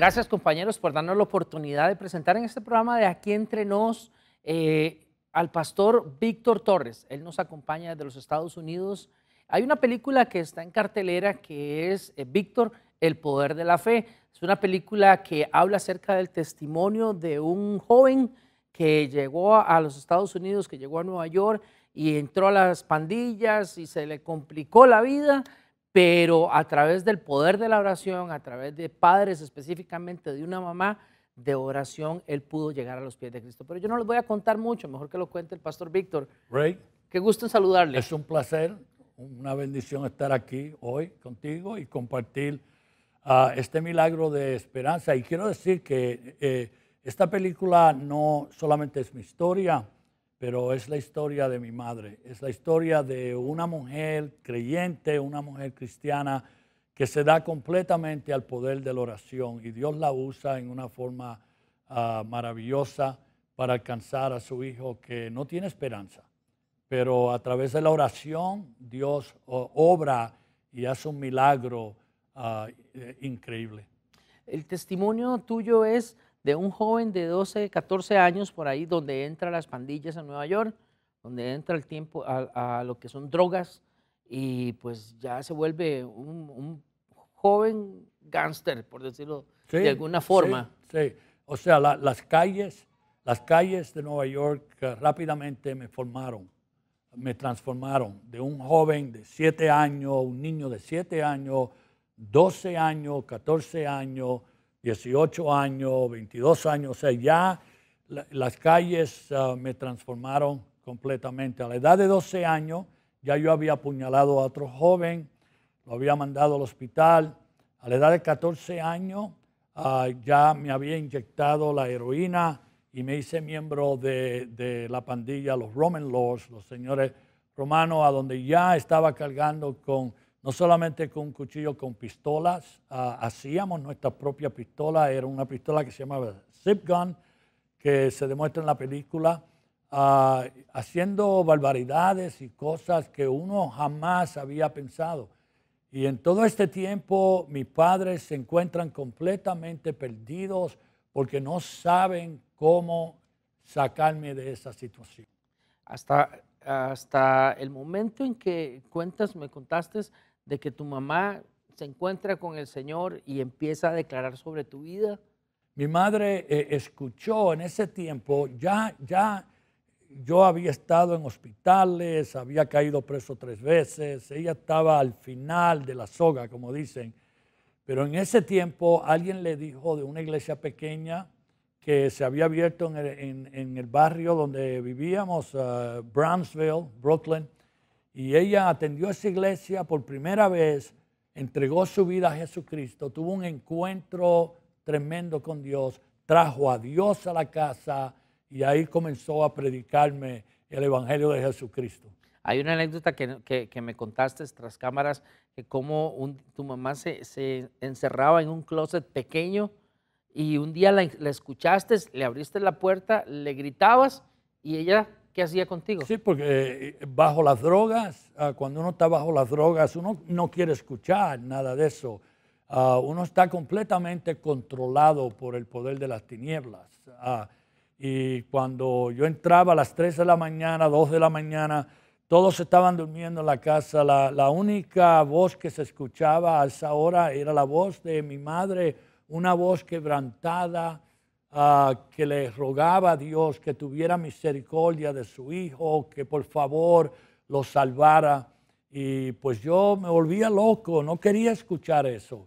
Gracias compañeros por darnos la oportunidad de presentar en este programa de Aquí entre nos eh, al pastor Víctor Torres. Él nos acompaña de los Estados Unidos. Hay una película que está en cartelera que es eh, Víctor, el poder de la fe. Es una película que habla acerca del testimonio de un joven que llegó a los Estados Unidos, que llegó a Nueva York y entró a las pandillas y se le complicó la vida pero a través del poder de la oración, a través de padres específicamente, de una mamá, de oración, él pudo llegar a los pies de Cristo. Pero yo no les voy a contar mucho, mejor que lo cuente el pastor Víctor. Ray. Qué gusto en saludarle. Es un placer, una bendición estar aquí hoy contigo y compartir ah, este milagro de esperanza. Y quiero decir que eh, esta película no solamente es mi historia, pero es la historia de mi madre, es la historia de una mujer creyente, una mujer cristiana que se da completamente al poder de la oración y Dios la usa en una forma ah, maravillosa para alcanzar a su hijo que no tiene esperanza, pero a través de la oración Dios obra y hace un milagro ah, eh, increíble. El testimonio tuyo es de un joven de 12, 14 años por ahí, donde entra las pandillas a Nueva York, donde entra el tiempo a, lo que son drogas y pues ya se vuelve un, joven gángster, por decirlo de alguna forma. Sí, o sea, las calles, las calles de Nueva York eh, rápidamente me formaron, me transformaron de un joven de 7 años, un niño de 7 años, 12 años, 14 años, 18 años, 22 años, o sea, ya las calles ah, me transformaron completamente. A la edad de 12 años ya yo había apuñalado a otro joven, lo había mandado al hospital. A la edad de 14 años ah, ya me había inyectado la heroína y me hice miembro de, de la pandilla, los Roman Lords, los señores romanos, a donde ya estaba cargando con no solamente con un cuchillo, con pistolas. Ah, hacíamos nuestra propia pistola, era una pistola que se llamaba Zip Gun, que se demuestra en la película, ah, haciendo barbaridades y cosas que uno jamás había pensado. Y en todo este tiempo mis padres se encuentran completamente perdidos porque no saben cómo sacarme de esa situación. Hasta, hasta el momento en que cuentas, me contaste, de que tu mamá se encuentra con el Señor y empieza a declarar sobre tu vida? Mi madre eh, escuchó en ese tiempo, ya, ya yo había estado en hospitales, había caído preso tres veces, ella estaba al final de la soga, como dicen, pero en ese tiempo alguien le dijo de una iglesia pequeña que se había abierto en el, barrio donde vivíamos, ah, Brownsville, Brooklyn, y ella atendió esa iglesia por primera vez, entregó su vida a Jesucristo, tuvo un encuentro tremendo con Dios, trajo a Dios a la casa y ahí comenzó a predicarme el Evangelio de Jesucristo. Hay una anécdota que, que, me contaste tras cámaras, que cómo tu mamá se, se, encerraba en un closet pequeño y un día la escuchaste, le abriste la puerta, le gritabas y ella hacía contigo? Sí, porque eh, bajo las drogas, ah, cuando uno está bajo las drogas, uno no quiere escuchar nada de eso. Ah, uno está completamente controlado por el poder de las tinieblas. Ah, y cuando yo entraba a las 3 de la mañana, 2 de la mañana, todos estaban durmiendo en la casa. La, la única voz que se escuchaba a esa hora era la voz de mi madre, una voz quebrantada, Ah, que le rogaba a Dios que tuviera misericordia de su hijo, que por favor lo salvara. Y pues yo me volvía loco, no quería escuchar eso.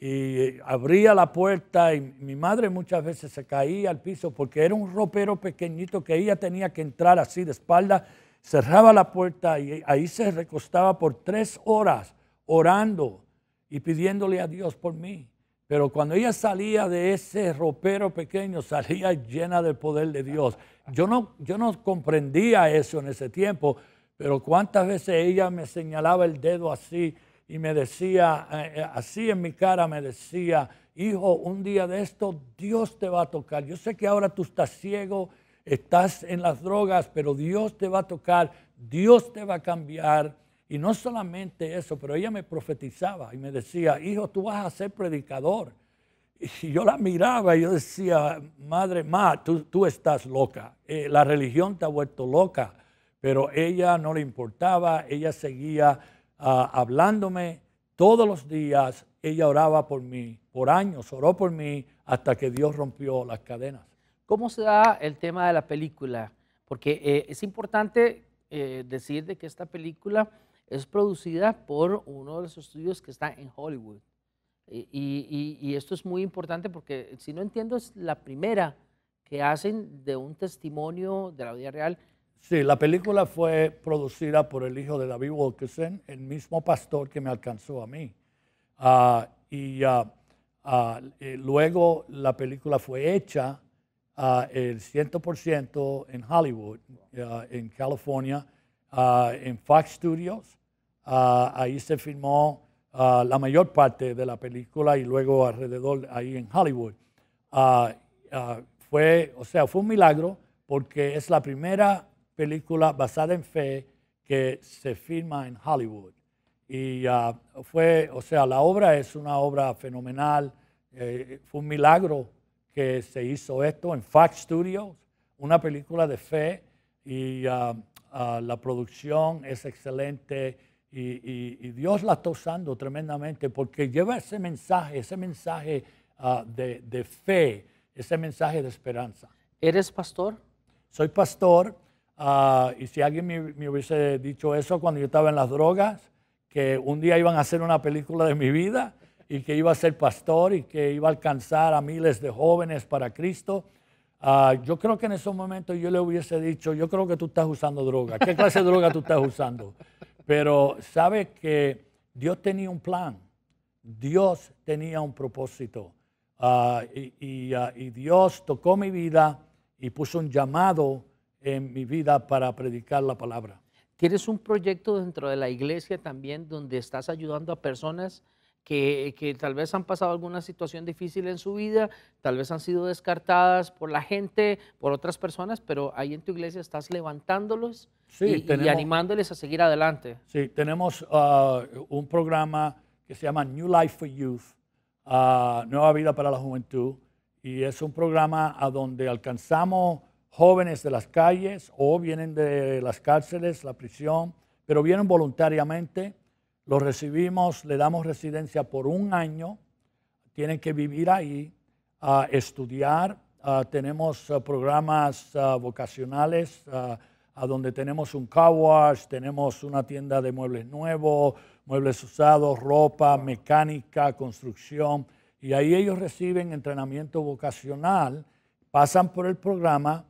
Y abría la puerta y mi madre muchas veces se caía al piso porque era un ropero pequeñito que ella tenía que entrar así de espalda, cerraba la puerta y ahí se recostaba por tres horas orando y pidiéndole a Dios por mí. Pero cuando ella salía de ese ropero pequeño, salía llena del poder de Dios. Yo no, yo no comprendía eso en ese tiempo, pero cuántas veces ella me señalaba el dedo así y me decía, eh, eh, así en mi cara me decía, hijo, un día de esto Dios te va a tocar. Yo sé que ahora tú estás ciego, estás en las drogas, pero Dios te va a tocar, Dios te va a cambiar. Y no solamente eso, pero ella me profetizaba y me decía, hijo, tú vas a ser predicador. Y yo la miraba y yo decía, madre, ma, tú, tú estás loca. Eh, la religión te ha vuelto loca. Pero ella no le importaba, ella seguía ah, hablándome todos los días. Ella oraba por mí, por años oró por mí hasta que Dios rompió las cadenas. ¿Cómo se da el tema de la película? Porque eh, es importante eh, decir de que esta película es producida por uno de los estudios que está en Hollywood. Y, esto es muy importante porque, si no entiendo, es la primera que hacen de un testimonio de la vida real. Sí, la película fue producida por el hijo de David Wilkerson, el mismo pastor que me alcanzó a mí. Ah, y, y, ah, ah, eh, luego la película fue hecha el 100% en Hollywood, en California, en Fox Studios Ah, ahí se filmó ah, la mayor parte de la película y luego alrededor ahí en Hollywood. Ah, fue, o sea, fue un milagro porque es la primera película basada en fe que se filma en Hollywood. Y fue, o sea, la obra es una obra fenomenal. Eh, fue un milagro que se hizo esto en Fox Studios, una película de fe y la producción es excelente y, Dios la está usando tremendamente porque lleva ese mensaje, ese mensaje ah, de, fe, ese mensaje de esperanza. ¿Eres pastor? Soy pastor. Ah, y si alguien me, hubiese dicho eso cuando yo estaba en las drogas, que un día iban a hacer una película de mi vida y que iba a ser pastor y que iba a alcanzar a miles de jóvenes para Cristo, ah, yo creo que en esos momentos yo le hubiese dicho, yo creo que tú estás usando droga. ¿Qué clase de droga tú estás usando? Pero sabe que Dios tenía un plan, Dios tenía un propósito. Ah, ah, y, Dios tocó mi vida y puso un llamado en mi vida para predicar la palabra. ¿Tienes un proyecto dentro de la iglesia también donde estás ayudando a personas que, tal vez han pasado alguna situación difícil en su vida, tal vez han sido descartadas por la gente, por otras personas, pero ahí en tu iglesia estás levantándolos y, animándoles a seguir adelante. Sí, tenemos ah, un programa que se llama New Life for Youth, ah, Nueva Vida para la Juventud, y es un programa a donde alcanzamos jóvenes de las calles o vienen de las cárceles, la prisión, pero vienen voluntariamente lo recibimos, le damos residencia por un año, tienen que vivir ahí, estudiar. Ah, tenemos ah, programas ah, vocacionales a donde tenemos un car tenemos una tienda de muebles nuevos, muebles usados, ropa, mecánica, construcción. Y ahí ellos reciben entrenamiento vocacional, pasan por el programa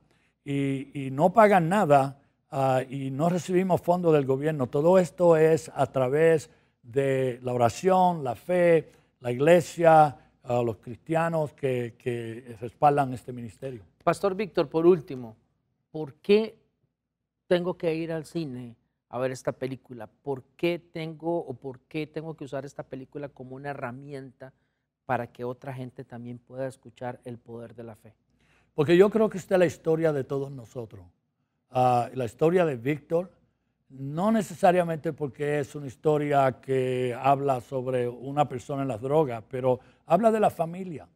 y, y no pagan nada Ah, y no recibimos fondos del gobierno. Todo esto es a través de la oración, la fe, la iglesia, los cristianos que, que respaldan este ministerio. Pastor Víctor, por último, ¿por qué tengo que ir al cine a ver esta película? ¿Por qué tengo o por qué tengo que usar esta película como una herramienta para que otra gente también pueda escuchar el poder de la fe? Porque yo creo que esta es la historia de todos nosotros. Ah, la historia de Víctor, no necesariamente porque es una historia que habla sobre una persona en las drogas, pero habla de la familia,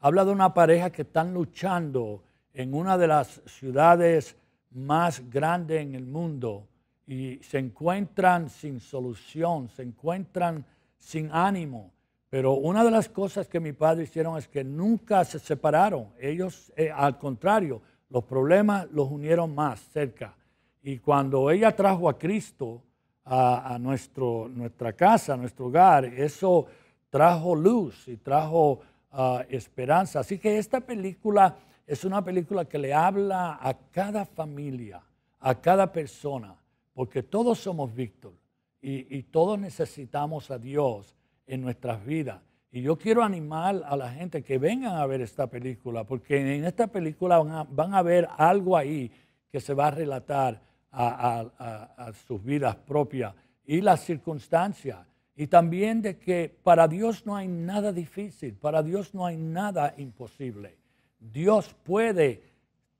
habla de una pareja que están luchando en una de las ciudades más grandes en el mundo y se encuentran sin solución, se encuentran sin ánimo. Pero una de las cosas que mi padre hicieron es que nunca se separaron. Ellos, eh, al contrario, los problemas los unieron más cerca. Y cuando ella trajo a Cristo a, nuestro, nuestra casa, a nuestro hogar, eso trajo luz y trajo ah, esperanza. Así que esta película es una película que le habla a cada familia, a cada persona, porque todos somos Víctor y todos necesitamos a Dios en nuestras vidas. Y yo quiero animar a la gente que vengan a ver esta película, porque en esta película van a, ver algo ahí que se va a relatar a, a sus vidas propias y las circunstancias. Y también de que para Dios no hay nada difícil, para Dios no hay nada imposible. Dios puede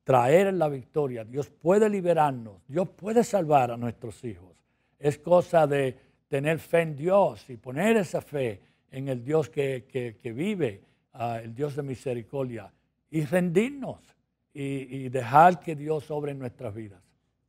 traer la victoria, Dios puede liberarnos, Dios puede salvar a nuestros hijos. Es cosa de tener fe en Dios y poner esa fe en el Dios que, vive, ah, el Dios de misericordia, y rendirnos y, y dejar que Dios sobre nuestras vidas.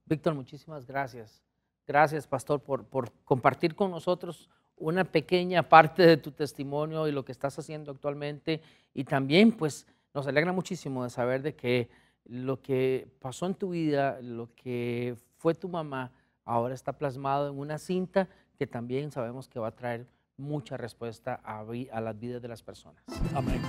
Víctor, muchísimas gracias. Gracias, pastor, por, por compartir con nosotros una pequeña parte de tu testimonio y lo que estás haciendo actualmente. Y también, pues, nos alegra muchísimo de saber de que lo que pasó en tu vida, lo que fue tu mamá, ahora está plasmado en una cinta que también sabemos que va a traer mucha respuesta a, a las vidas de las personas. Amén.